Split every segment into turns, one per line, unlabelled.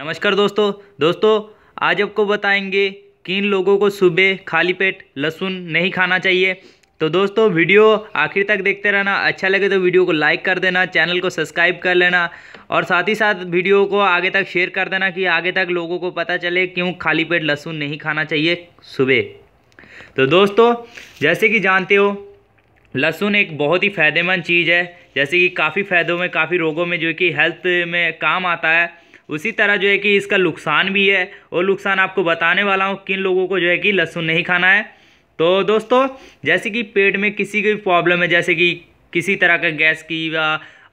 नमस्कार दोस्तों दोस्तों आज आपको बताएंगे किन लोगों को सुबह खाली पेट लहसुन नहीं खाना चाहिए तो दोस्तों वीडियो आखिर तक देखते रहना अच्छा लगे तो वीडियो को लाइक कर देना चैनल को सब्सक्राइब कर लेना और साथ ही साथ वीडियो को आगे तक शेयर कर देना कि आगे तक लोगों को पता चले क्यों खाली पेट लहसुन नहीं खाना चाहिए सुबह तो दोस्तों जैसे कि जानते हो लहसुन एक बहुत ही फ़ायदेमंद चीज़ है जैसे कि काफ़ी फ़ायदों में काफ़ी रोगों में जो कि हेल्थ में काम आता है उसी तरह जो है कि इसका नुकसान भी है और नुकसान आपको बताने वाला हूँ किन लोगों को जो है कि लहसुन नहीं खाना है तो दोस्तों जैसे कि पेट में किसी की प्रॉब्लम है जैसे कि किसी तरह का गैस की या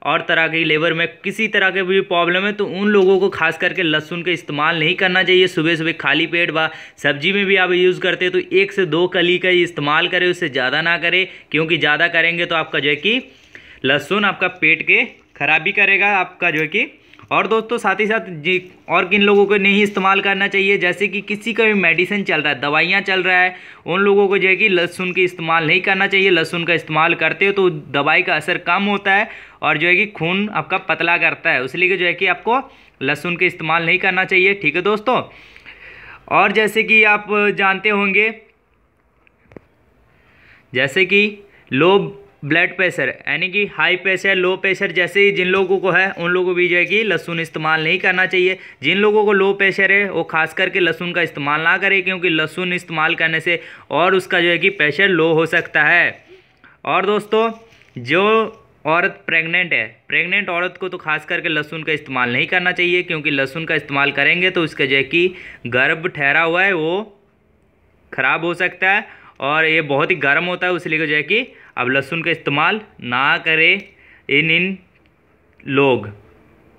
और तरह की लेबर में किसी तरह के भी प्रॉब्लम है तो उन लोगों को खास करके लहसुन का इस्तेमाल नहीं करना चाहिए सुबह सुबह खाली पेट व सब्जी में भी आप यूज़ करते हैं तो एक से दो कली का इस्तेमाल करें उससे ज़्यादा ना करें क्योंकि ज़्यादा करेंगे तो आपका जो है कि लहसुन आपका पेट के खराबी करेगा आपका जो है कि और दोस्तों साथ ही साथ जी और किन लोगों को नहीं इस्तेमाल करना चाहिए जैसे कि किसी का भी मेडिसिन चल रहा है दवाइयाँ चल रहा है उन लोगों को जो है कि लहसुन का इस्तेमाल नहीं करना चाहिए लहसुन का इस्तेमाल करते हो तो दवाई का असर कम होता है और जो है कि खून आपका पतला करता है लिए जो है कि आपको लहसुन का इस्तेमाल नहीं करना चाहिए ठीक है दोस्तों और जैसे कि आप जानते होंगे जैसे कि लोग ब्लड प्रेशर यानी कि हाई प्रेशर लो प्रेशर जैसे ही जिन लोगों को है उन लोगों को भी जो है कि लहसुन इस्तेमाल नहीं करना चाहिए जिन लोगों को लो प्रेशर है वो खास करके लहसुन का इस्तेमाल ना करें क्योंकि लहसुन इस्तेमाल करने से और उसका जो है कि प्रेशर लो हो सकता है और दोस्तों जो औरत प्रेग्नेंट है प्रेग्नेंट औरत को तो खास करके लहसुन का इस्तेमाल नहीं करना चाहिए क्योंकि लहसुन का इस्तेमाल करेंगे तो उसका जो है कि गर्भ ठहरा हुआ है वो ख़राब हो सकता है और ये बहुत ही गर्म होता है उसलिए जो है कि अब लहसुन का इस्तेमाल ना करें इन इन लोग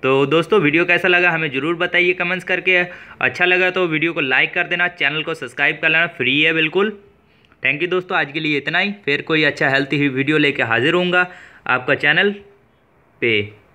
तो दोस्तों वीडियो कैसा लगा हमें ज़रूर बताइए कमेंट्स करके अच्छा लगा तो वीडियो को लाइक कर देना चैनल को सब्सक्राइब कर लेना फ्री है बिल्कुल थैंक यू दोस्तों आज के लिए इतना ही फिर कोई अच्छा हेल्थी वीडियो लेके हाजिर होऊंगा आपका चैनल पे